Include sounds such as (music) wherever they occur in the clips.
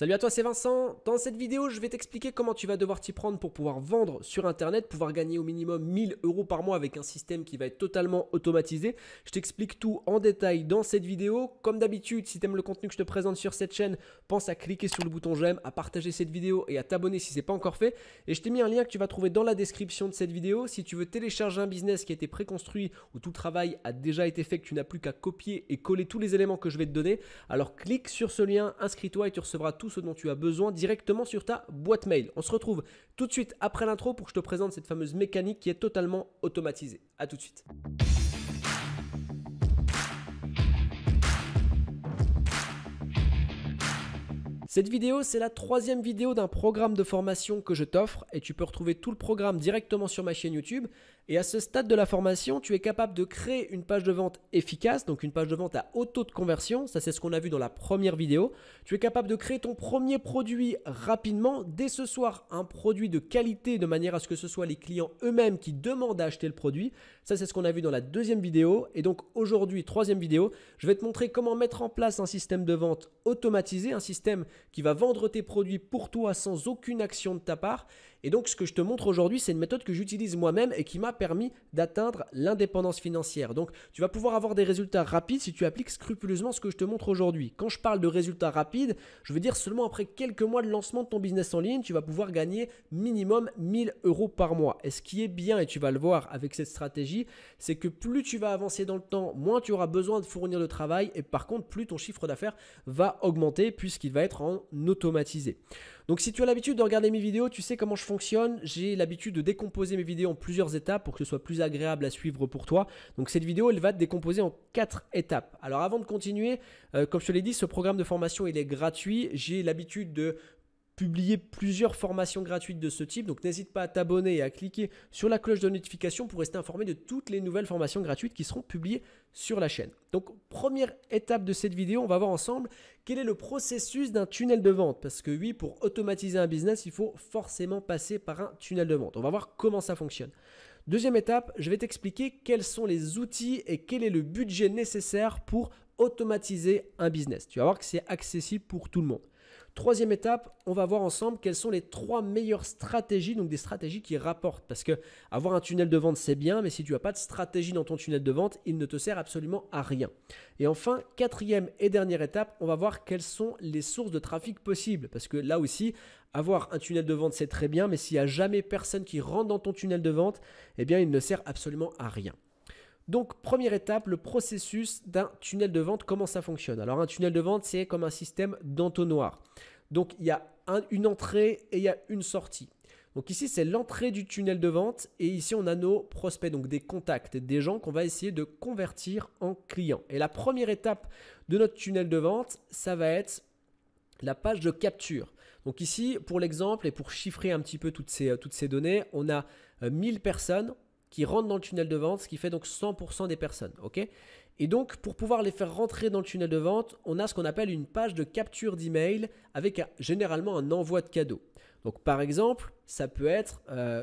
Salut à toi, c'est Vincent. Dans cette vidéo, je vais t'expliquer comment tu vas devoir t'y prendre pour pouvoir vendre sur Internet, pouvoir gagner au minimum 1000 euros par mois avec un système qui va être totalement automatisé. Je t'explique tout en détail dans cette vidéo. Comme d'habitude, si tu aimes le contenu que je te présente sur cette chaîne, pense à cliquer sur le bouton j'aime, à partager cette vidéo et à t'abonner si ce n'est pas encore fait. Et je t'ai mis un lien que tu vas trouver dans la description de cette vidéo. Si tu veux télécharger un business qui a été préconstruit, où tout le travail a déjà été fait, que tu n'as plus qu'à copier et coller tous les éléments que je vais te donner, alors clique sur ce lien, inscris-toi et tu recevras tout ce dont tu as besoin directement sur ta boîte mail. On se retrouve tout de suite après l'intro pour que je te présente cette fameuse mécanique qui est totalement automatisée. A tout de suite. Cette vidéo, c'est la troisième vidéo d'un programme de formation que je t'offre et tu peux retrouver tout le programme directement sur ma chaîne YouTube. Et à ce stade de la formation, tu es capable de créer une page de vente efficace, donc une page de vente à haut taux de conversion, ça c'est ce qu'on a vu dans la première vidéo. Tu es capable de créer ton premier produit rapidement, dès ce soir, un produit de qualité, de manière à ce que ce soit les clients eux-mêmes qui demandent à acheter le produit. Ça c'est ce qu'on a vu dans la deuxième vidéo. Et donc aujourd'hui, troisième vidéo, je vais te montrer comment mettre en place un système de vente automatisé, un système qui va vendre tes produits pour toi sans aucune action de ta part et donc, ce que je te montre aujourd'hui, c'est une méthode que j'utilise moi-même et qui m'a permis d'atteindre l'indépendance financière. Donc, tu vas pouvoir avoir des résultats rapides si tu appliques scrupuleusement ce que je te montre aujourd'hui. Quand je parle de résultats rapides, je veux dire seulement après quelques mois de lancement de ton business en ligne, tu vas pouvoir gagner minimum 1000 euros par mois. Et ce qui est bien, et tu vas le voir avec cette stratégie, c'est que plus tu vas avancer dans le temps, moins tu auras besoin de fournir le travail et par contre, plus ton chiffre d'affaires va augmenter puisqu'il va être en automatisé. Donc si tu as l'habitude de regarder mes vidéos, tu sais comment je fonctionne. J'ai l'habitude de décomposer mes vidéos en plusieurs étapes pour que ce soit plus agréable à suivre pour toi. Donc cette vidéo, elle va te décomposer en quatre étapes. Alors avant de continuer, euh, comme je te l'ai dit, ce programme de formation, il est gratuit. J'ai l'habitude de publier plusieurs formations gratuites de ce type. Donc n'hésite pas à t'abonner et à cliquer sur la cloche de notification pour rester informé de toutes les nouvelles formations gratuites qui seront publiées sur la chaîne. Donc première étape de cette vidéo, on va voir ensemble quel est le processus d'un tunnel de vente. Parce que oui, pour automatiser un business, il faut forcément passer par un tunnel de vente. On va voir comment ça fonctionne. Deuxième étape, je vais t'expliquer quels sont les outils et quel est le budget nécessaire pour automatiser un business. Tu vas voir que c'est accessible pour tout le monde. Troisième étape, on va voir ensemble quelles sont les trois meilleures stratégies, donc des stratégies qui rapportent. Parce que avoir un tunnel de vente, c'est bien, mais si tu n'as pas de stratégie dans ton tunnel de vente, il ne te sert absolument à rien. Et enfin, quatrième et dernière étape, on va voir quelles sont les sources de trafic possibles. Parce que là aussi, avoir un tunnel de vente, c'est très bien, mais s'il n'y a jamais personne qui rentre dans ton tunnel de vente, eh bien, il ne sert absolument à rien. Donc, première étape, le processus d'un tunnel de vente, comment ça fonctionne Alors, un tunnel de vente, c'est comme un système d'entonnoir. Donc, il y a une entrée et il y a une sortie. Donc ici, c'est l'entrée du tunnel de vente et ici, on a nos prospects, donc des contacts, des gens qu'on va essayer de convertir en clients. Et la première étape de notre tunnel de vente, ça va être la page de capture. Donc ici, pour l'exemple et pour chiffrer un petit peu toutes ces, toutes ces données, on a 1000 euh, personnes, qui rentrent dans le tunnel de vente, ce qui fait donc 100% des personnes. ok et donc, pour pouvoir les faire rentrer dans le tunnel de vente, on a ce qu'on appelle une page de capture d'email avec généralement un envoi de cadeau. Donc, par exemple, ça peut être euh,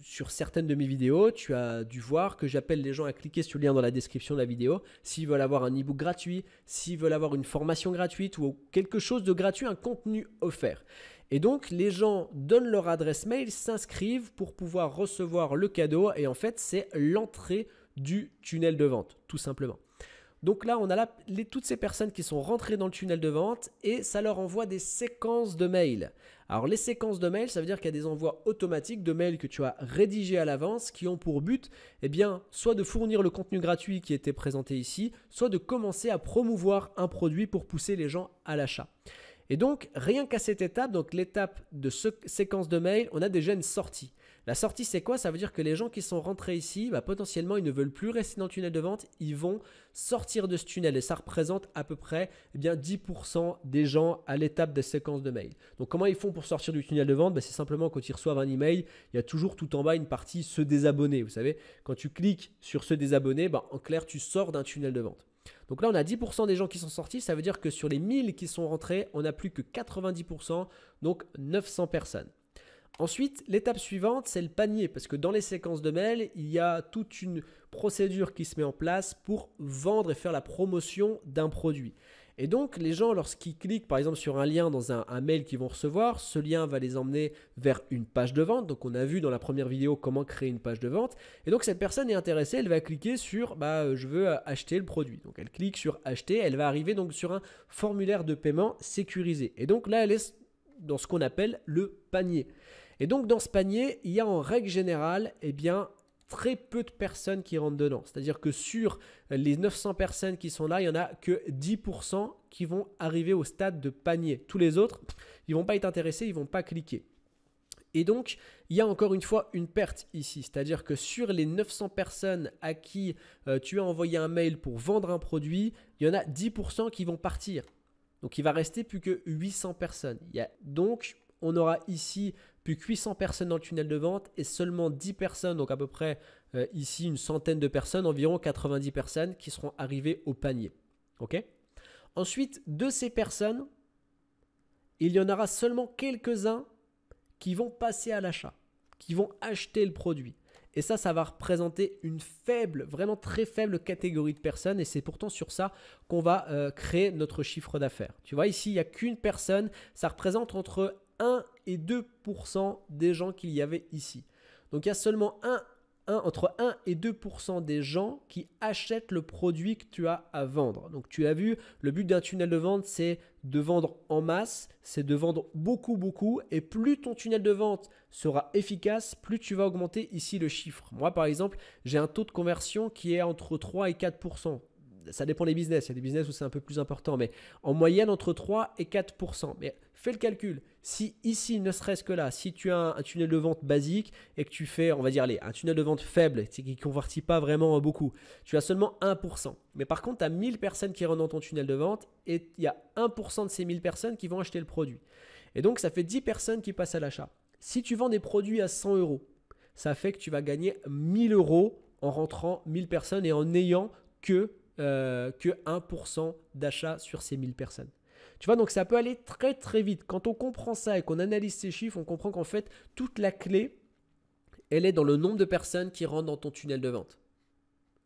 sur certaines de mes vidéos, tu as dû voir que j'appelle les gens à cliquer sur le lien dans la description de la vidéo s'ils veulent avoir un e-book gratuit, s'ils veulent avoir une formation gratuite ou quelque chose de gratuit, un contenu offert. Et donc, les gens donnent leur adresse mail, s'inscrivent pour pouvoir recevoir le cadeau. Et en fait, c'est l'entrée du tunnel de vente, tout simplement. Donc là, on a là toutes ces personnes qui sont rentrées dans le tunnel de vente et ça leur envoie des séquences de mails. Alors les séquences de mails, ça veut dire qu'il y a des envois automatiques de mails que tu as rédigés à l'avance qui ont pour but, eh bien, soit de fournir le contenu gratuit qui était présenté ici, soit de commencer à promouvoir un produit pour pousser les gens à l'achat. Et donc, rien qu'à cette étape, donc l'étape de séquence de mail, on a déjà une sortie. La sortie, c'est quoi Ça veut dire que les gens qui sont rentrés ici, bah, potentiellement, ils ne veulent plus rester dans le tunnel de vente, ils vont sortir de ce tunnel. Et ça représente à peu près eh bien, 10% des gens à l'étape des séquences de mail. Donc, comment ils font pour sortir du tunnel de vente bah, C'est simplement quand ils reçoivent un email, il y a toujours tout en bas une partie se désabonner. Vous savez, quand tu cliques sur se désabonner, bah, en clair, tu sors d'un tunnel de vente. Donc là, on a 10% des gens qui sont sortis. Ça veut dire que sur les 1000 qui sont rentrés, on n'a plus que 90%, donc 900 personnes. Ensuite, l'étape suivante, c'est le panier, parce que dans les séquences de mails, il y a toute une procédure qui se met en place pour vendre et faire la promotion d'un produit. Et donc, les gens, lorsqu'ils cliquent par exemple sur un lien dans un, mail qu'ils vont recevoir, ce lien va les emmener vers une page de vente. Donc, on a vu dans la première vidéo comment créer une page de vente. Et donc, cette personne est intéressée, elle va cliquer sur bah, euh, je veux euh, acheter le produit. Donc, elle clique sur acheter, elle va arriver donc sur un formulaire de paiement sécurisé. Et donc, là, elle est dans ce qu'on appelle le panier. Et donc, dans ce panier, il y a en règle générale, eh bien, très peu de personnes qui rentrent dedans. C'est-à-dire que sur les 900 personnes qui sont là, il n'y en a que 10% qui vont arriver au stade de panier. Tous les autres, ils ne vont pas être intéressés, ils ne vont pas cliquer. Et donc, il y a encore une fois une perte ici, c'est-à-dire que sur les 900 personnes à qui euh, tu as envoyé un mail pour vendre un produit, il y en a 10% qui vont partir. Donc, il va rester plus que 800 personnes. Il y a donc on aura ici plus 800 personnes dans le tunnel de vente et seulement 10 personnes, donc à peu près euh, ici une centaine de personnes, environ 90 personnes qui seront arrivées au panier. Ok Ensuite, de ces personnes, il y en aura seulement quelques-uns qui vont passer à l'achat, qui vont acheter le produit. Et ça, ça va représenter une faible, vraiment très faible catégorie de personnes. Et c'est pourtant sur ça qu'on va euh, créer notre chiffre d'affaires. Tu vois, ici, il n'y a qu'une personne. Ça représente entre 1 et 2% des gens qu'il y avait ici. Donc il y a seulement 1, 1 entre 1 et 2% des gens qui achètent le produit que tu as à vendre. Donc tu as vu, le but d'un tunnel de vente, c'est de vendre en masse, c'est de vendre beaucoup, beaucoup. Et plus ton tunnel de vente sera efficace, plus tu vas augmenter ici le chiffre. Moi, par exemple, j'ai un taux de conversion qui est entre 3 et 4% ça dépend des business. Il y a des business où c'est un peu plus important, mais en moyenne entre 3 et 4 Mais fais le calcul. Si ici, ne serait-ce que là, si tu as un, tunnel de vente basique et que tu fais, on va dire, un tunnel de vente faible qui ne convertit pas vraiment beaucoup, tu as seulement 1%. Mais par contre, tu as 1000 personnes qui rentrent dans ton tunnel de vente et il y a 1% de ces 1000 personnes qui vont acheter le produit. Et donc, ça fait 10 personnes qui passent à l'achat. Si tu vends des produits à 100 euros, ça fait que tu vas gagner 1000 euros en rentrant 1000 personnes et en n'ayant que euh, que 1% d'achat sur ces 1000 personnes. Tu vois, donc ça peut aller très très vite. Quand on comprend ça et qu'on analyse ces chiffres, on comprend qu'en fait, toute la clé, elle est dans le nombre de personnes qui rentrent dans ton tunnel de vente.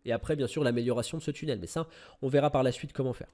Et après, bien sûr, l'amélioration de ce tunnel. Mais ça, on verra par la suite comment faire.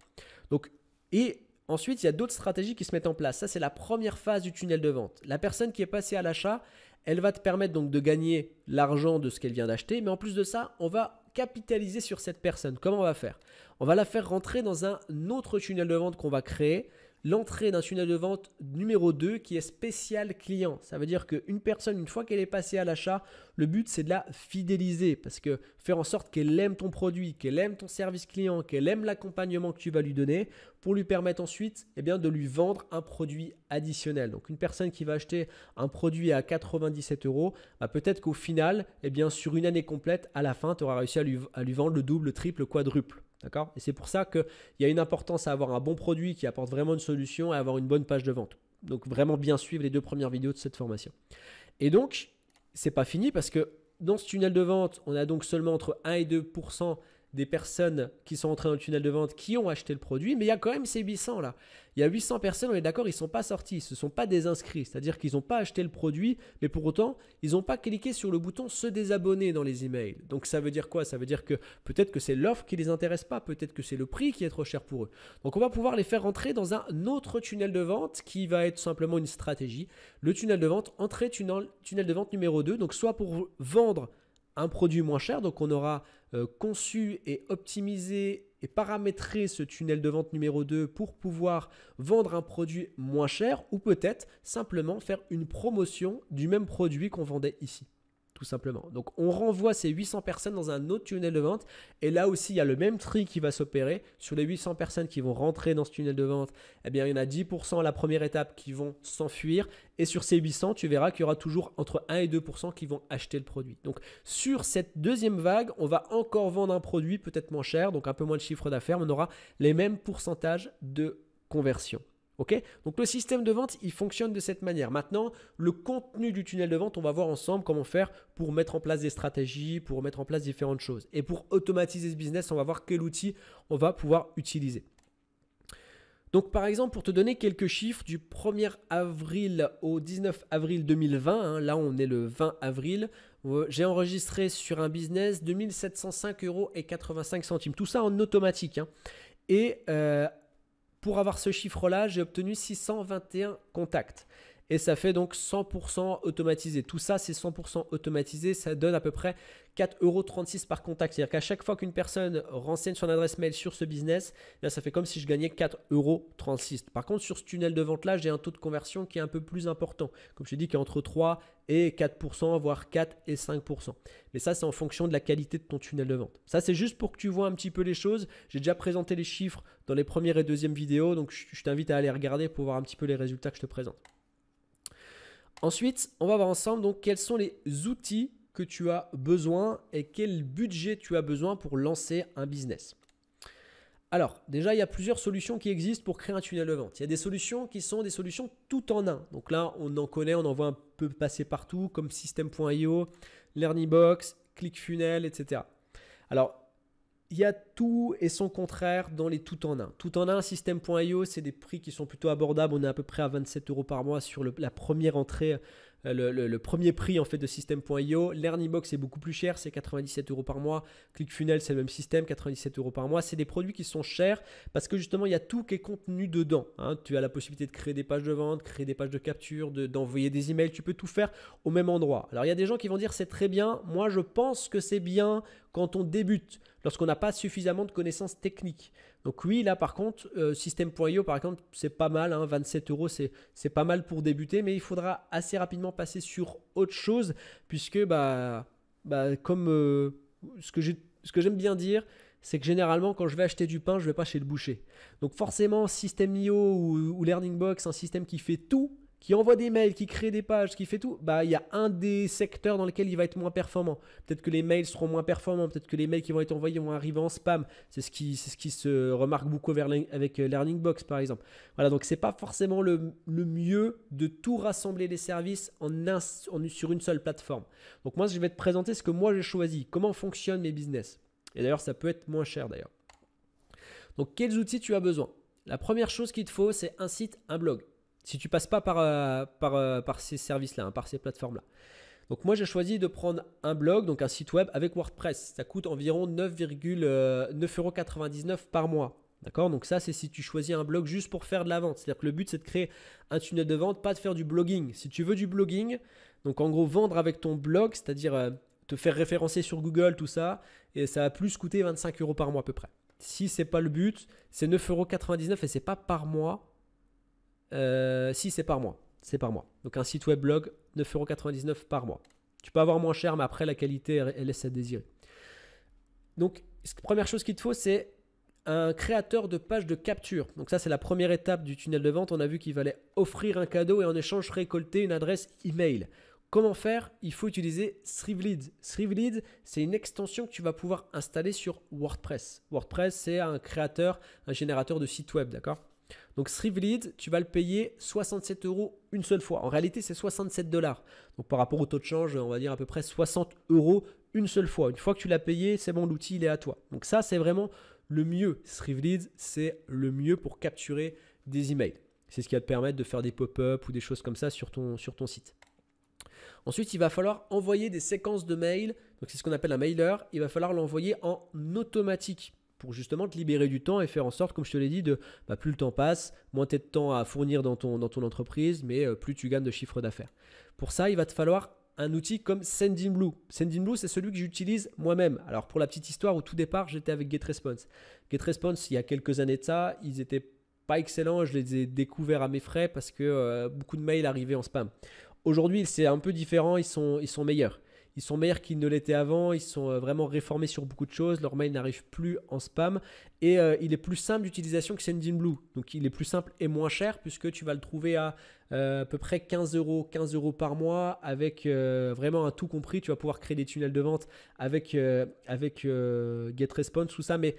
Donc, et ensuite, il y a d'autres stratégies qui se mettent en place. Ça, c'est la première phase du tunnel de vente. La personne qui est passée à l'achat, elle va te permettre donc de gagner l'argent de ce qu'elle vient d'acheter. Mais en plus de ça, on va capitaliser sur cette personne. Comment on va faire On va la faire rentrer dans un autre tunnel de vente qu'on va créer l'entrée d'un tunnel de vente numéro 2 qui est spécial client. Ça veut dire qu'une personne, une fois qu'elle est passée à l'achat, le but c'est de la fidéliser parce que faire en sorte qu'elle aime ton produit, qu'elle aime ton service client, qu'elle aime l'accompagnement que tu vas lui donner pour lui permettre ensuite eh bien, de lui vendre un produit additionnel. Donc une personne qui va acheter un produit à 97 euros, bah, peut-être qu'au final, eh bien, sur une année complète, à la fin, tu auras réussi à lui, à lui vendre le double, triple, quadruple. D'accord Et c'est pour ça qu'il y a une importance à avoir un bon produit qui apporte vraiment une solution et avoir une bonne page de vente. Donc vraiment bien suivre les deux premières vidéos de cette formation. Et donc, c'est pas fini parce que dans ce tunnel de vente, on a donc seulement entre 1 et 2% des personnes qui sont entrées dans le tunnel de vente qui ont acheté le produit, mais il y a quand même ces 800 là. Il y a 800 personnes, on est d'accord, ils ne sont pas sortis, ce ne sont pas des inscrits, c'est-à-dire qu'ils n'ont pas acheté le produit, mais pour autant, ils n'ont pas cliqué sur le bouton se désabonner dans les emails. Donc ça veut dire quoi Ça veut dire que peut-être que c'est l'offre qui les intéresse pas, peut-être que c'est le prix qui est trop cher pour eux. Donc on va pouvoir les faire entrer dans un autre tunnel de vente qui va être simplement une stratégie. Le tunnel de vente, entrée tunnel, tunnel de vente numéro 2, donc soit pour vendre un produit moins cher. Donc on aura euh, conçu et optimisé et paramétré ce tunnel de vente numéro 2 pour pouvoir vendre un produit moins cher ou peut-être simplement faire une promotion du même produit qu'on vendait ici tout simplement. Donc on renvoie ces 800 personnes dans un autre tunnel de vente et là aussi il y a le même tri qui va s'opérer. Sur les 800 personnes qui vont rentrer dans ce tunnel de vente, eh bien il y en a 10% à la première étape qui vont s'enfuir et sur ces 800 tu verras qu'il y aura toujours entre 1 et 2% qui vont acheter le produit. Donc sur cette deuxième vague, on va encore vendre un produit peut-être moins cher, donc un peu moins de chiffre d'affaires, mais on aura les mêmes pourcentages de conversion ok Donc le système de vente, il fonctionne de cette manière. Maintenant, le contenu du tunnel de vente, on va voir ensemble comment faire pour mettre en place des stratégies, pour mettre en place différentes choses. Et pour automatiser ce business, on va voir quel outil on va pouvoir utiliser. Donc par exemple, pour te donner quelques chiffres, du 1er avril au 19 avril 2020, hein, là on est le 20 avril, euh, j'ai enregistré sur un business 2705 euros et 85 centimes. Tout ça en automatique. Hein. Et euh, pour avoir ce chiffre-là, j'ai obtenu 621 contacts et ça fait donc 100% automatisé. Tout ça, c'est 100% automatisé. Ça donne à peu près 4,36€ par contact. C'est-à-dire qu'à chaque fois qu'une personne renseigne son adresse mail sur ce business, là, eh ça fait comme si je gagnais 4,36€. Par contre, sur ce tunnel de vente-là, j'ai un taux de conversion qui est un peu plus important. Comme je te dis, qui est entre 3 et 4%, voire 4 et 5%. Mais ça, c'est en fonction de la qualité de ton tunnel de vente. Ça, c'est juste pour que tu vois un petit peu les choses. J'ai déjà présenté les chiffres dans les premières et deuxièmes vidéos, donc je t'invite à aller regarder pour voir un petit peu les résultats que je te présente. Ensuite, on va voir ensemble donc quels sont les outils que tu as besoin et quel budget tu as besoin pour lancer un business. Alors, déjà, il y a plusieurs solutions qui existent pour créer un tunnel de vente. Il y a des solutions qui sont des solutions tout en un. Donc là, on en connaît, on en voit un peu passer partout, comme System.io, LearnyBox, ClickFunnel, etc. Alors, il y a tout et son contraire dans les tout en un. Tout en un, système.io, c'est des prix qui sont plutôt abordables. On est à peu près à 27 euros par mois sur la première entrée, euh, le, premier prix en fait de système.io. Lernibox, est beaucoup plus cher, c'est 97 euros par mois. ClickFunnel, c'est le même système, 97 euros par mois. C'est des produits qui sont chers parce que justement, il y a tout qui est contenu dedans. Hein. Tu as la possibilité de créer des pages de vente, créer des pages de capture, d'envoyer des emails. Tu peux tout faire au même endroit. Alors, il y a des gens qui vont dire c'est très bien. Moi, je pense que c'est bien quand on débute, lorsqu'on n'a pas suffisamment de connaissances techniques. Donc oui, là par contre, euh, système.io, System.io par exemple, c'est pas mal, 27 hein, euros, c'est pas mal pour débuter, mais il faudra assez rapidement passer sur autre chose, puisque bah, bah comme euh, ce que j'aime bien dire, c'est que généralement, quand je vais acheter du pain, je ne vais pas chez le boucher. Donc forcément, System.io ou, ou Learning Box, un système qui fait tout, qui envoie des mails, qui crée des pages, qui fait tout, bah il y a un des secteurs dans lequel il va être moins performant. Peut-être que les mails seront moins performants, peut-être que les mails qui vont être envoyés vont arriver en spam. C'est ce qui, c'est ce qui se remarque beaucoup avec euh, Learning Box par exemple. Voilà, donc c'est pas forcément le, mieux de tout rassembler les services en, en sur une seule plateforme. Donc moi je vais te présenter ce que moi j'ai choisi, comment fonctionnent mes business. Et d'ailleurs ça peut être moins cher d'ailleurs. Donc quels outils tu as besoin La première chose qu'il te faut c'est un site, un blog. Si tu passes pas par, euh, euh, par, ces services-là, hein, par ces plateformes-là. Donc moi j'ai choisi de prendre un blog, donc un site web avec WordPress. Ça coûte environ 9,99€ euh, par mois. D'accord Donc ça, c'est si tu choisis un blog juste pour faire de la vente. C'est-à-dire que le but, c'est de créer un tunnel de vente, pas de faire du blogging. Si tu veux du blogging, donc en gros vendre avec ton blog, c'est-à-dire te faire référencer sur Google, tout ça, et ça va plus coûter 25 euros par mois à peu près. Si c'est pas le but, c'est 9,99€ euros et c'est pas par mois, euh, si, c'est par mois. C'est par mois. Donc un site web blog, 9,99€ par mois. Tu peux avoir moins cher, mais après, la qualité, elle, laisse à désirer. Donc, première chose qu'il te faut, c'est un créateur de page de capture. Donc ça, c'est la première étape du tunnel de vente. On a vu qu'il fallait offrir un cadeau et en échange récolter une adresse email. Comment faire Il faut utiliser Srivlead. Srivlead, c'est une extension que tu vas pouvoir installer sur WordPress. WordPress, c'est un créateur, un générateur de site web, d'accord donc ce tu vas le payer 67 euros une seule fois. En réalité, c'est 67 dollars. Donc par rapport au taux de change, on va dire à peu près 60 euros une seule fois. Une fois que tu l'as payé, c'est bon, l'outil, il est à toi. Donc ça, c'est vraiment le mieux. Thrive c'est le mieux pour capturer des emails. C'est ce qui va te permettre de faire des pop-up ou des choses comme ça sur ton, sur ton site. Ensuite, il va falloir envoyer des séquences de mails. Donc, c'est ce qu'on appelle un mailer. Il va falloir l'envoyer en automatique pour justement te libérer du temps et faire en sorte, comme je te l'ai dit, de bah, plus le temps passe, moins tu as de temps à fournir dans ton, dans ton entreprise, mais euh, plus tu gagnes de chiffre d'affaires. Pour ça, il va te falloir un outil comme Sendinblue. Sendinblue, c'est celui que j'utilise moi-même. Alors pour la petite histoire, au tout départ, j'étais avec GetResponse. GetResponse, il y a quelques années de ça, ils étaient pas excellents, je les ai découverts à mes frais parce que euh, beaucoup de mails arrivaient en spam. Aujourd'hui, c'est un peu différent, ils sont, ils sont meilleurs. Ils sont meilleurs qu'ils ne l'étaient avant. Ils sont euh, vraiment réformés sur beaucoup de choses. Leur mail n'arrive plus en spam. Et euh, il est plus simple d'utilisation que Sendinblue. Donc il est plus simple et moins cher puisque tu vas le trouver à euh, à peu près 15 euros, 15 euros par mois avec vraiment un tout compris. Tu vas pouvoir créer des tunnels de vente avec, avec GetResponse, ou ça. Mais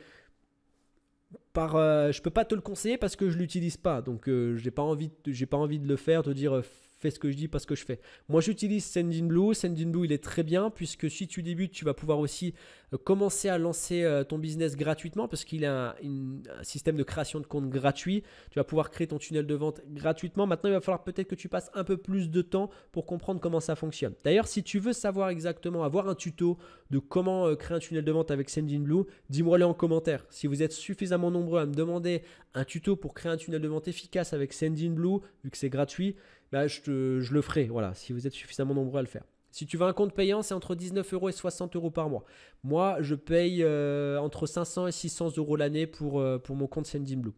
par, ne je peux pas te le conseiller parce que je ne l'utilise pas donc je n'ai pas envie pas envie de le faire de dire fais ce que je dis, parce que je fais. Moi, j'utilise Sendinblue. Blue. Sendinblue, Blue, il est très bien puisque si tu débutes, tu vas pouvoir aussi euh, commencer à lancer euh, ton business gratuitement parce qu'il a un, un, système de création de compte gratuit. Tu vas pouvoir créer ton tunnel de vente gratuitement. Maintenant, il va falloir peut-être que tu passes un peu plus de temps pour comprendre comment ça fonctionne. D'ailleurs, si tu veux savoir exactement, avoir un tuto de comment euh, créer un tunnel de vente avec Sendinblue, dis-moi le en commentaire. Si vous êtes suffisamment nombreux à me demander un tuto pour créer un tunnel de vente efficace avec Sendinblue, vu que c'est gratuit, bah, je, le ferai, voilà, si vous êtes suffisamment nombreux à le faire. Si tu veux un compte payant, c'est entre 19 euros et 60 euros par mois. Moi, je paye euh, entre 500 et 600 euros l'année pour, euh, mon compte Sendinblue.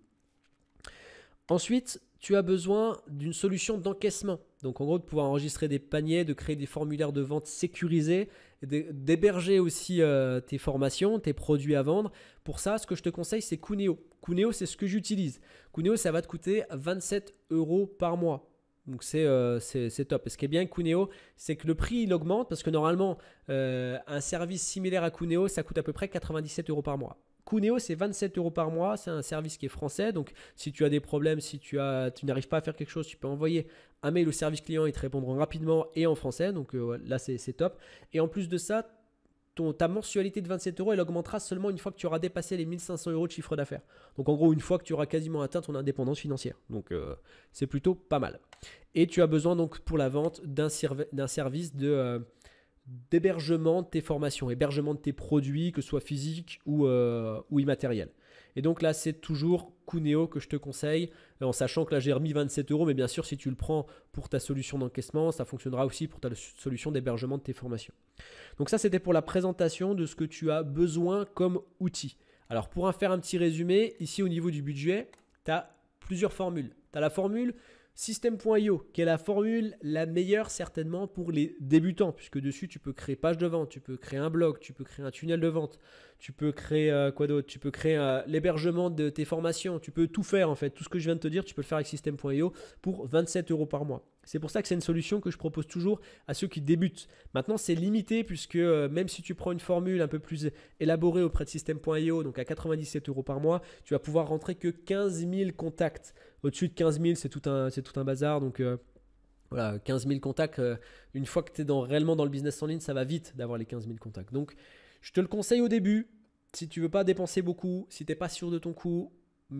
Ensuite, tu as besoin d'une solution d'encaissement. Donc en gros, de pouvoir enregistrer des paniers, de créer des formulaires de vente sécurisés, d'héberger aussi euh, tes formations, tes produits à vendre. Pour ça, ce que je te conseille, c'est Cuneo. Cuneo, c'est ce que j'utilise. Cuneo, ça va te coûter 27 euros par mois. Donc euh, c'est top. Et ce qui est bien avec Cuneo, c'est que le prix il augmente parce que normalement, euh, un service similaire à Kuneo ça coûte à peu près 97 euros par mois. Cuneo, c'est 27 euros par mois. C'est un service qui est français. Donc si tu as des problèmes, si tu, tu n'arrives pas à faire quelque chose, tu peux envoyer un mail au service client. Ils te répondront rapidement et en français. Donc euh, là, c'est top. Et en plus de ça, ta mensualité de 27 euros, elle augmentera seulement une fois que tu auras dépassé les 1500 euros de chiffre d'affaires. Donc en gros, une fois que tu auras quasiment atteint ton indépendance financière. Donc c'est plutôt pas mal. Et tu as besoin donc pour la vente d'un service euh, d'hébergement de tes formations, hébergement de tes produits, que ce soit physique ou, euh, immatériel. Et donc là, c'est toujours Cuneo que je te conseille, euh, en sachant que là, j'ai remis 27 euros, mais bien sûr, si tu le prends pour ta solution d'encaissement, ça fonctionnera aussi pour ta solution d'hébergement de tes formations. Donc ça, c'était pour la présentation de ce que tu as besoin comme outil. Alors pour en faire un petit résumé, ici au niveau du budget, tu as plusieurs formules. Tu as la formule System.io, qui est la formule la meilleure certainement pour les débutants, puisque dessus tu peux créer page de vente, tu peux créer un blog, tu peux créer un tunnel de vente, tu peux créer euh, quoi d'autre Tu peux créer euh, l'hébergement de tes formations, tu peux tout faire en fait, tout ce que je viens de te dire, tu peux le faire avec system.io pour 27 euros par mois. C'est pour ça que c'est une solution que je propose toujours à ceux qui débutent. Maintenant, c'est limité puisque euh, même si tu prends une formule un peu plus élaborée auprès de system.io, donc à 97 euros par mois, tu vas pouvoir rentrer que 15 000 contacts. Au-dessus de 15 000, c'est tout un, c'est tout un bazar, donc voilà, 15 000 contacts, une fois que tu es réellement dans le business en ligne, ça va vite d'avoir les 15 000 contacts. Donc, je te le conseille au début. Si tu veux pas dépenser beaucoup, si t'es pas sûr de ton coût,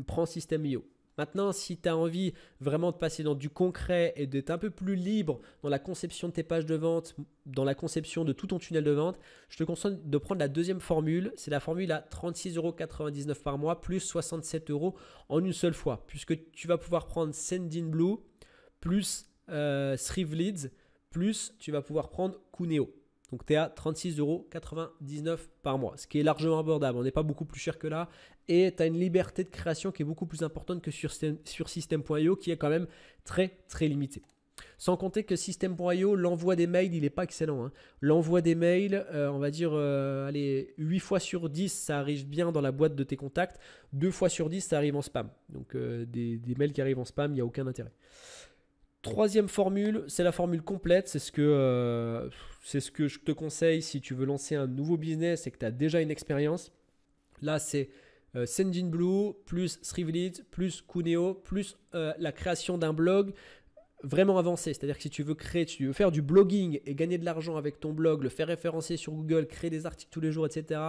prends système IO. Maintenant, si tu as envie vraiment de passer dans du concret et d'être un peu plus libre dans la conception de tes pages de vente, dans la conception de tout ton tunnel de vente, je te conseille de prendre la deuxième formule. C'est la formule à 36,99€ par mois plus 67 euros en une seule fois, puisque tu vas pouvoir prendre Sendinblue Blue plus euh, Leads, plus tu vas pouvoir prendre Cuneo. Donc tu es à 36,99€ par mois, ce qui est largement abordable. On n'est pas beaucoup plus cher que là. Et tu as une liberté de création qui est beaucoup plus importante que sur, sur System.io, qui est quand même très très limitée. Sans compter que System.io, l'envoi des mails, il n'est pas excellent. Hein. L'envoi des mails, euh, on va dire, euh, allez, 8 fois sur 10, ça arrive bien dans la boîte de tes contacts. 2 fois sur 10, ça arrive en spam. Donc euh, des, des, mails qui arrivent en spam, il n'y a aucun intérêt. Troisième formule, c'est la formule complète. C'est ce, que, euh, c'est ce que je te conseille si tu veux lancer un nouveau business et que tu as déjà une expérience. Là, c'est euh, Sendinblue plus Srivlit plus Cuneo plus euh, la création d'un blog vraiment avancé. C'est-à-dire que si tu veux créer, tu veux faire du blogging et gagner de l'argent avec ton blog, le faire référencer sur Google, créer des articles tous les jours, etc.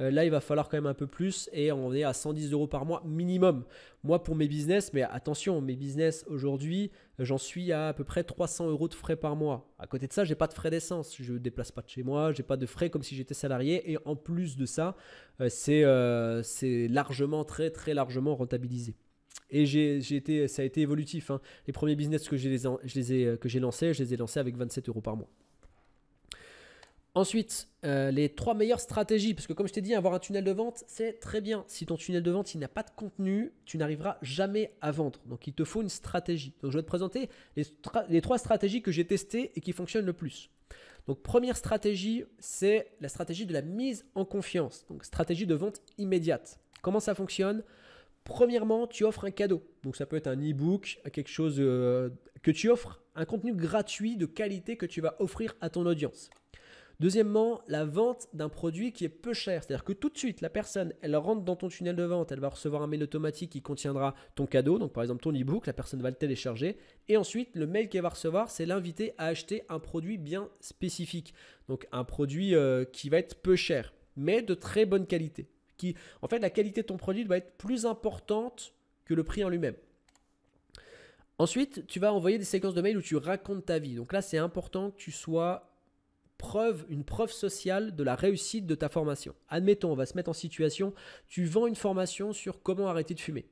Euh, là, il va falloir quand même un peu plus et on est à 110 euros par mois minimum. Moi, pour mes business, mais attention, mes business aujourd'hui, j'en suis à à peu près 300 euros de frais par mois. À côté de ça, j'ai pas de frais d'essence. Je ne déplace pas de chez moi, j'ai pas de frais comme si j'étais salarié. Et en plus de ça, euh, euh, c'est largement, très très largement rentabilisé. Et ça a été évolutif. Hein. Les premiers business que, j'ai, je les euh, lancés, je les ai lancés avec 27 euros par mois. Ensuite, euh, les trois meilleures stratégies, parce que comme je t'ai dit, avoir un tunnel de vente, c'est très bien. Si ton tunnel de vente, il n'a pas de contenu, tu n'arriveras jamais à vendre. Donc il te faut une stratégie. Donc je vais te présenter les trois stratégies que j'ai testées et qui fonctionnent le plus. Donc première stratégie, c'est la stratégie de la mise en confiance. Donc stratégie de vente immédiate. Comment ça fonctionne Premièrement, tu offres un cadeau. Donc ça peut être un e-book, quelque chose euh, que tu offres, un contenu gratuit de qualité que tu vas offrir à ton audience. Deuxièmement, la vente d'un produit qui est peu cher. C'est-à-dire que tout de suite, la personne, elle rentre dans ton tunnel de vente, elle va recevoir un mail automatique qui contiendra ton cadeau, donc par exemple ton e-book, la personne va le télécharger. Et ensuite, le mail qu'elle va recevoir, c'est l'inviter à acheter un produit bien spécifique. Donc un produit euh, qui va être peu cher, mais de très bonne qualité qui, en fait, la qualité de ton produit doit être plus importante que le prix en lui-même. Ensuite, tu vas envoyer des séquences de mails où tu racontes ta vie. Donc là, c'est important que tu sois preuve, une preuve sociale de la réussite de ta formation. Admettons, on va se mettre en situation, tu vends une formation sur comment arrêter de fumer.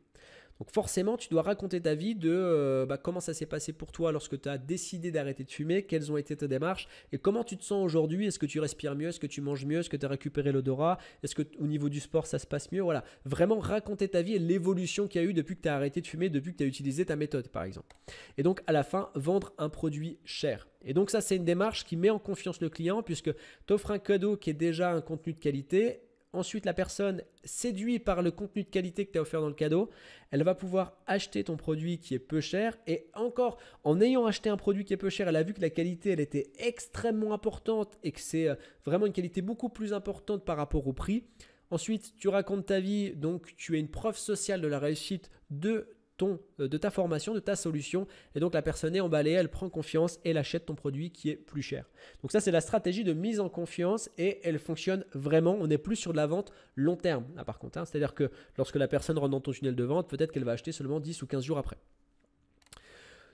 Donc forcément, tu dois raconter ta vie de euh, bah, comment ça s'est passé pour toi lorsque tu as décidé d'arrêter de fumer, quelles ont été tes démarches et comment tu te sens aujourd'hui. Est-ce que tu respires mieux Est-ce que tu manges mieux Est-ce que tu as récupéré l'odorat Est-ce que au niveau du sport, ça se passe mieux Voilà, vraiment raconter ta vie et l'évolution qu'il y a eu depuis que tu as arrêté de fumer, depuis que tu as utilisé ta méthode par exemple. Et donc à la fin, vendre un produit cher. Et donc ça, c'est une démarche qui met en confiance le client puisque tu offres un cadeau qui est déjà un contenu de qualité Ensuite, la personne séduite par le contenu de qualité que tu as offert dans le cadeau, elle va pouvoir acheter ton produit qui est peu cher. Et encore, en ayant acheté un produit qui est peu cher, elle a vu que la qualité, elle était extrêmement importante et que c'est euh, vraiment une qualité beaucoup plus importante par rapport au prix. Ensuite, tu racontes ta vie, donc tu es une preuve sociale de la réussite de ton, euh, de ta formation, de ta solution. Et donc la personne est emballée, elle prend confiance et elle achète ton produit qui est plus cher. Donc ça c'est la stratégie de mise en confiance et elle fonctionne vraiment. On n'est plus sur de la vente long terme là par contre. Hein. C'est-à-dire que lorsque la personne rentre dans ton tunnel de vente, peut-être qu'elle va acheter seulement 10 ou 15 jours après.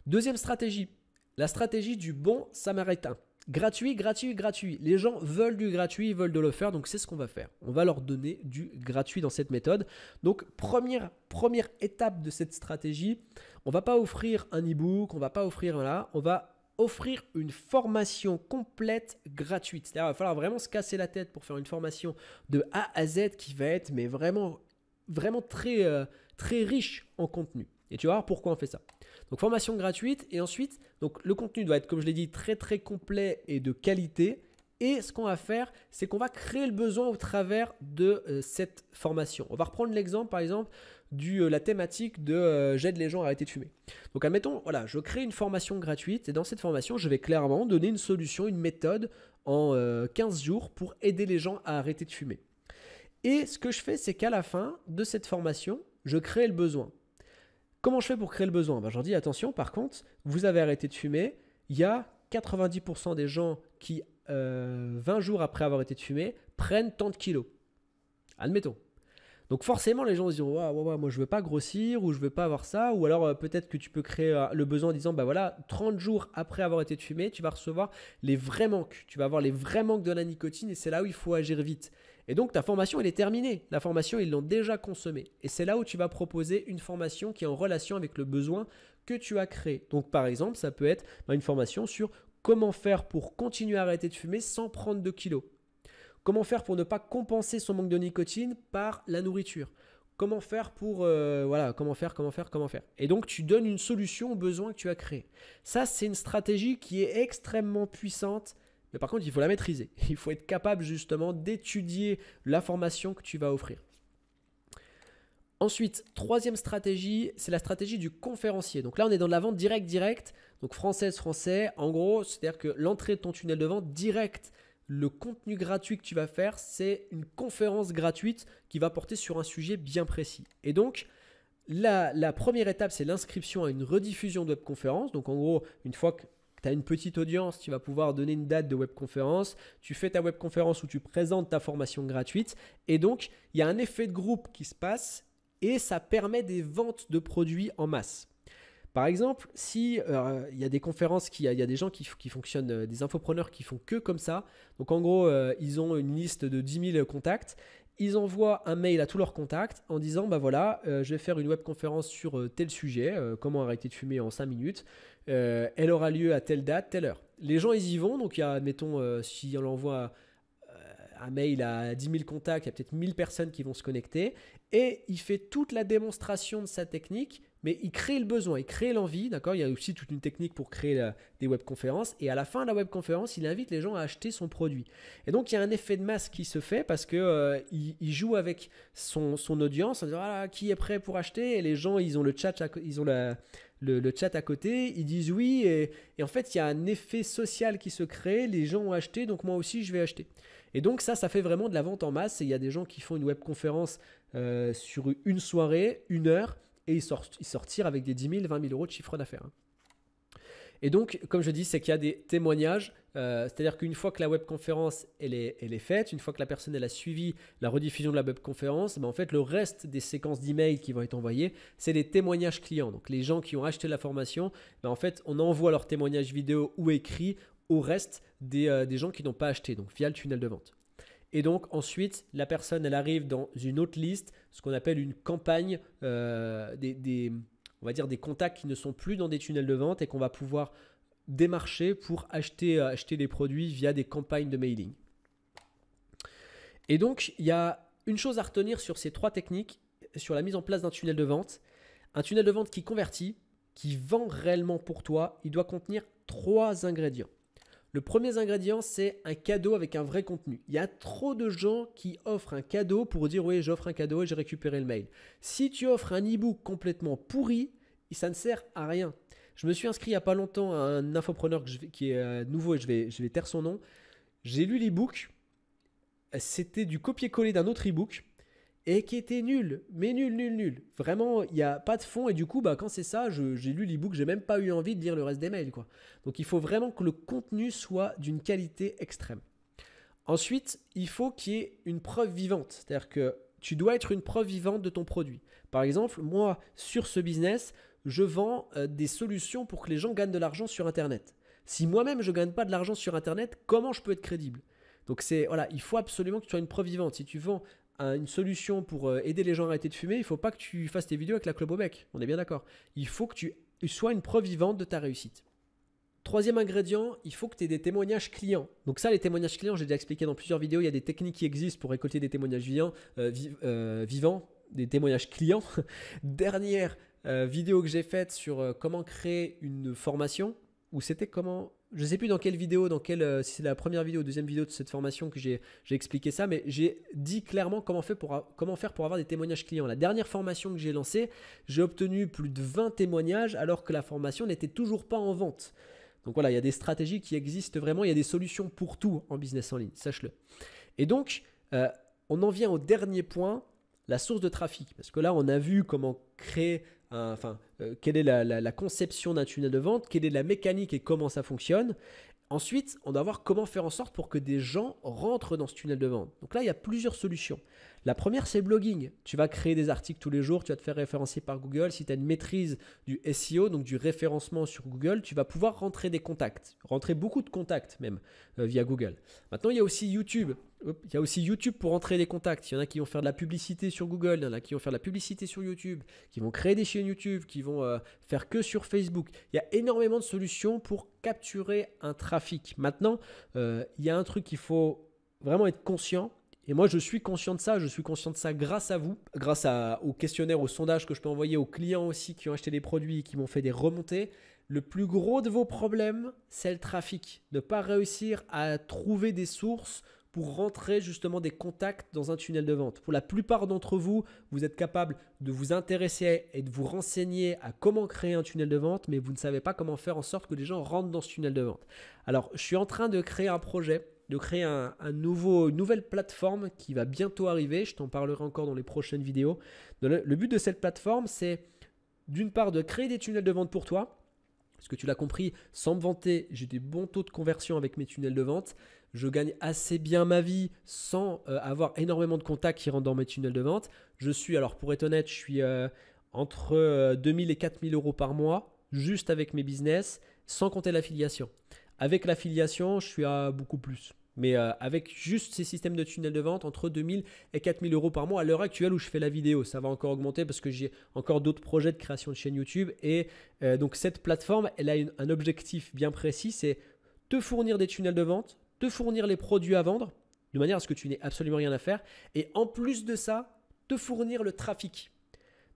Deuxième stratégie, la stratégie du bon samaritain. Gratuit, gratuit, gratuit. Les gens veulent du gratuit, ils veulent de l'offert, donc c'est ce qu'on va faire. On va leur donner du gratuit dans cette méthode. Donc première, première étape de cette stratégie, on va pas offrir un e-book, on va pas offrir là, on va offrir une formation complète gratuite. C'est-à-dire, il va falloir vraiment se casser la tête pour faire une formation de A à Z qui va être, mais vraiment, vraiment très, euh, très riche en contenu. Et tu vas voir pourquoi on fait ça. Donc formation gratuite et ensuite, donc le contenu doit être, comme je l'ai dit, très très complet et de qualité. Et ce qu'on va faire, c'est qu'on va créer le besoin au travers de euh, cette formation. On va reprendre l'exemple, par exemple, de euh, la thématique de euh, j'aide les gens à arrêter de fumer. Donc, admettons, voilà, je crée une formation gratuite et dans cette formation, je vais clairement donner une solution, une méthode en 15 jours pour aider les gens à arrêter de fumer. Et ce que je fais, c'est qu'à la fin de cette formation, je crée le besoin. Comment je fais pour créer le besoin ben, J'en dis attention, par contre, vous avez arrêté de fumer. Il y a 90% des gens qui, 20 euh, jours après avoir été fumer, prennent tant de kilos. Admettons. Donc forcément, les gens se diront waouh, moi je veux pas grossir ou je veux pas avoir ça ou alors euh, peut-être que tu peux créer euh, le besoin en disant bah voilà, 30 jours après avoir été fumé, tu vas recevoir les vrais manques, tu vas avoir les vrais manques de la nicotine et c'est là où il faut agir vite. Et donc ta formation, elle est terminée. La formation, ils l'ont déjà consommée. Et c'est là où tu vas proposer une formation qui est en relation avec le besoin que tu as créé. Donc par exemple, ça peut être ben, une formation sur comment faire pour continuer à arrêter de fumer sans prendre de kilos. Comment faire pour ne pas compenser son manque de nicotine par la nourriture comment faire pour euh, voilà comment faire comment faire comment faire et donc tu donnes une solution au besoin que tu as créé ça c'est une stratégie qui est extrêmement puissante mais par contre, il faut la maîtriser. (laughs) Il faut être capable justement d'étudier la formation que tu vas offrir. Ensuite, troisième stratégie, c'est la stratégie du conférencier. Donc là, on est dans de la vente direct-direct, donc française-français. En gros, c'est-à-dire que l'entrée de ton tunnel de vente direct, le contenu gratuit que tu vas faire, c'est une conférence gratuite qui va porter sur un sujet bien précis. Et donc, la, la première étape, c'est l'inscription à une rediffusion de webconférence. Donc en gros, une fois que tu as une petite audience, tu vas pouvoir donner une date de webconférence, tu fais ta webconférence où tu présentes ta formation gratuite, et donc il y a un effet de groupe qui se passe, et ça permet des ventes de produits en masse. Par exemple, si euh, il y a des conférences, il y, a des gens qui, fonctionnent, euh, des infopreneurs qui font que comme ça. Donc en gros, euh, ils ont une liste de 10 000 contacts ils envoient un mail à tous leurs contacts en disant bah voilà, euh, je vais faire une webconférence sur euh, tel sujet, euh, comment arrêter de fumer en 5 minutes. elle aura lieu à telle date, telle heure. Les gens ils y vont, donc il y a, admettons, si on l'envoie un mail à 10 000 contacts, il y a peut-être 1000 personnes qui vont se connecter, et il fait toute la démonstration de sa technique mais il crée le besoin, il crée l'envie, d'accord Il y a aussi toute une technique pour créer des webconférences, et à la fin de la webconférence, il invite les gens à acheter son produit. Et donc, il y a un effet de masse qui se fait parce qu'il euh, il, joue avec son, audience en disant ah, qui est prêt pour acheter Et les gens, ils ont le chat, à, ils ont le, chat à côté, ils disent oui, et, en fait, il y a un effet social qui se crée, les gens ont acheté, donc moi aussi, je vais acheter. Et donc ça, ça fait vraiment de la vente en masse. Et il y a des gens qui font une webconférence euh, sur une soirée, une heure, et ils, sortent, avec des 10 000, 20 000 euros de chiffre d'affaires. Hein. Et donc, comme je dis, c'est qu'il y a des témoignages, euh, c'est-à-dire qu'une fois que la webconférence elle est, elle est, faite, une fois que la personne elle a suivi la rediffusion de la webconférence, ben en fait le reste des séquences d'emails qui vont être envoyées, c'est des témoignages clients. Donc les gens qui ont acheté la formation, ben, en fait on envoie leurs témoignages vidéo ou écrits au reste des, euh, des gens qui n'ont pas acheté, donc via le tunnel de vente. Et donc ensuite, la personne, elle arrive dans une autre liste, ce qu'on appelle une campagne euh, des, on va dire des contacts qui ne sont plus dans des tunnels de vente et qu'on va pouvoir démarcher pour acheter, euh, acheter des produits via des campagnes de mailing. Et donc, il y a une chose à retenir sur ces trois techniques, sur la mise en place d'un tunnel de vente. Un tunnel de vente qui convertit, qui vend réellement pour toi, il doit contenir trois ingrédients. Le premier ingrédient, c'est un cadeau avec un vrai contenu. Il y a trop de gens qui offrent un cadeau pour dire oui, j'offre un cadeau et j'ai récupéré le mail. Si tu offres un e-book complètement pourri, ça ne sert à rien. Je me suis inscrit il n'y a pas longtemps à un infopreneur qui est euh, nouveau et je vais, je vais taire son nom. J'ai lu l'e-book. C'était du copier-coller d'un autre e-book et qui était nul, mais nul, nul, nul. Vraiment, il n'y a pas de fond, et du coup, bah, quand c'est ça, j'ai lu l'ebook, j'ai même pas eu envie de lire le reste des mails. Quoi. Donc il faut vraiment que le contenu soit d'une qualité extrême. Ensuite, il faut qu'il y ait une preuve vivante, c'est-à-dire que tu dois être une preuve vivante de ton produit. Par exemple, moi, sur ce business, je vends euh, des solutions pour que les gens gagnent de l'argent sur Internet. Si moi-même je ne gagne pas de l'argent sur Internet, comment je peux être crédible donc c'est voilà, il faut absolument que tu sois une preuve vivante. Si tu vends une solution pour euh, aider les gens à arrêter de fumer, il faut pas que tu fasses tes vidéos avec la clope au bec. On est bien d'accord. Il faut que tu sois une preuve vivante de ta réussite. Troisième ingrédient, il faut que tu aies des témoignages clients. Donc ça, les témoignages clients, j'ai déjà expliqué dans plusieurs vidéos, il y a des techniques qui existent pour récolter des témoignages vivants, euh, euh, des témoignages clients. (laughs) Dernière vidéo que j'ai faite sur comment créer une formation, où c'était comment je ne sais plus dans quelle vidéo, dans quelle, euh, si c'est la première vidéo ou deuxième vidéo de cette formation que j'ai expliqué ça, mais j'ai dit clairement comment, faire pour avoir des témoignages clients. La dernière formation que j'ai lancée, j'ai obtenu plus de 20 témoignages alors que la formation n'était toujours pas en vente. Donc voilà, il y a des stratégies qui existent vraiment, il y a des solutions pour tout en business en ligne, sache-le. Et donc, euh, on en vient au dernier point, la source de trafic. Parce que là, on a vu comment créer enfin, euh, quelle est la, conception d'un tunnel de vente, quelle est la mécanique et comment ça fonctionne. Ensuite, on doit voir comment faire en sorte pour que des gens rentrent dans ce tunnel de vente. Donc là, il y a plusieurs solutions. La première, c'est blogging. Tu vas créer des articles tous les jours, tu vas te faire référencer par Google. Si tu as une maîtrise du SEO, donc du référencement sur Google, tu vas pouvoir rentrer des contacts, rentrer beaucoup de contacts même euh, via Google. Maintenant, il y a aussi YouTube. Il y a aussi YouTube pour entrer des contacts. Il y en a qui vont faire de la publicité sur Google, il y en a qui vont faire de la publicité sur YouTube, qui vont créer des chaînes YouTube, qui vont euh, faire que sur Facebook. Il y a énormément de solutions pour capturer un trafic. Maintenant, euh, il y a un truc qu'il faut vraiment être conscient. Et moi, je suis conscient de ça. Je suis conscient de ça grâce à vous, grâce à, aux questionnaires, aux sondages que je peux envoyer aux clients aussi qui ont acheté des produits et qui m'ont fait des remontées. Le plus gros de vos problèmes, c'est le trafic. Ne pas réussir à trouver des sources pour rentrer justement des contacts dans un tunnel de vente. Pour la plupart d'entre vous, vous êtes capable de vous intéresser et de vous renseigner à comment créer un tunnel de vente, mais vous ne savez pas comment faire en sorte que les gens rentrent dans ce tunnel de vente. Alors, je suis en train de créer un projet de créer un, nouveau, une nouvelle plateforme qui va bientôt arriver. Je t'en parlerai encore dans les prochaines vidéos. Le, le but de cette plateforme, c'est d'une part de créer des tunnels de vente pour toi. Parce que tu l'as compris, sans me vanter, j'ai des bons taux de conversion avec mes tunnels de vente je gagne assez bien ma vie sans euh, avoir énormément de contacts qui rentrent dans mes tunnels de vente. Je suis, alors pour être honnête, je suis euh, entre 2000 euh, et 4000 euros par mois, juste avec mes business, sans compter l'affiliation. Avec l'affiliation, je suis à beaucoup plus. Mais avec juste ces systèmes de tunnels de vente, entre 2000 et 4000 euros par mois à l'heure actuelle où je fais la vidéo, ça va encore augmenter parce que j'ai encore d'autres projets de création de chaîne YouTube. Et donc cette plateforme, elle a un objectif bien précis, c'est te fournir des tunnels de vente te fournir les produits à vendre, de manière à ce que tu n'aies absolument rien à faire, et en plus de ça, te fournir le trafic.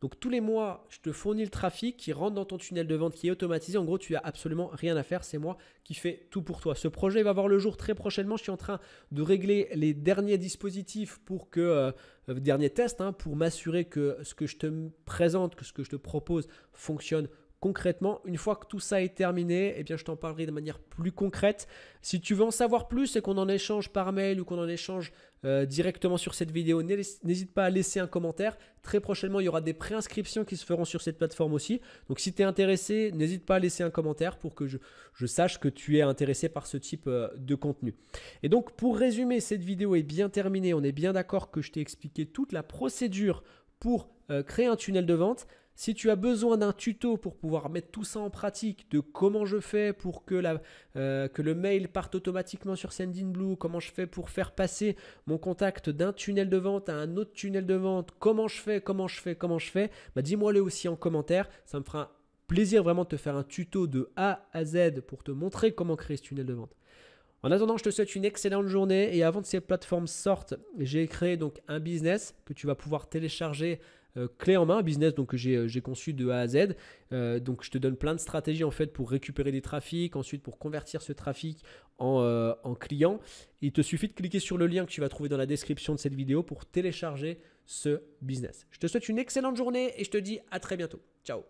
Donc tous les mois, je te fournis le trafic qui rentre dans ton tunnel de vente qui est automatisé. En gros, tu as absolument rien à faire. C'est moi qui fais tout pour toi. Ce projet va voir le jour très prochainement. Je suis en train de régler les derniers dispositifs pour que euh, dernier test hein, pour m'assurer que ce que je te présente, que ce que je te propose fonctionne concrètement. Une fois que tout ça est terminé, eh bien, je t'en parlerai de manière plus concrète. Si tu veux en savoir plus et qu'on en échange par mail ou qu'on en échange euh, directement sur cette vidéo, n'hésite pas à laisser un commentaire. Très prochainement, il y aura des préinscriptions qui se feront sur cette plateforme aussi. Donc si tu es intéressé, n'hésite pas à laisser un commentaire pour que je, sache que tu es intéressé par ce type euh, de contenu. Et donc pour résumer, cette vidéo est bien terminée. On est bien d'accord que je t'ai expliqué toute la procédure pour euh, créer un tunnel de vente. Si tu as besoin d'un tuto pour pouvoir mettre tout ça en pratique, de comment je fais pour que, la, euh, que le mail parte automatiquement sur Sendinblue, comment je fais pour faire passer mon contact d'un tunnel de vente à un autre tunnel de vente, comment je fais, comment je fais, comment je fais, bah, dis-moi-le aussi en commentaire, ça me fera plaisir vraiment de te faire un tuto de A à Z pour te montrer comment créer ce tunnel de vente. En attendant, je te souhaite une excellente journée et avant que ces plateformes sortent, j'ai créé donc un business que tu vas pouvoir télécharger euh, clé en main, un business donc, que euh, j'ai conçu de A à Z. Euh, donc je te donne plein de stratégies en fait pour récupérer des trafics, ensuite pour convertir ce trafic en, en client. Il te suffit de cliquer sur le lien que tu vas trouver dans la description de cette vidéo pour télécharger ce business. Je te souhaite une excellente journée et je te dis à très bientôt. Ciao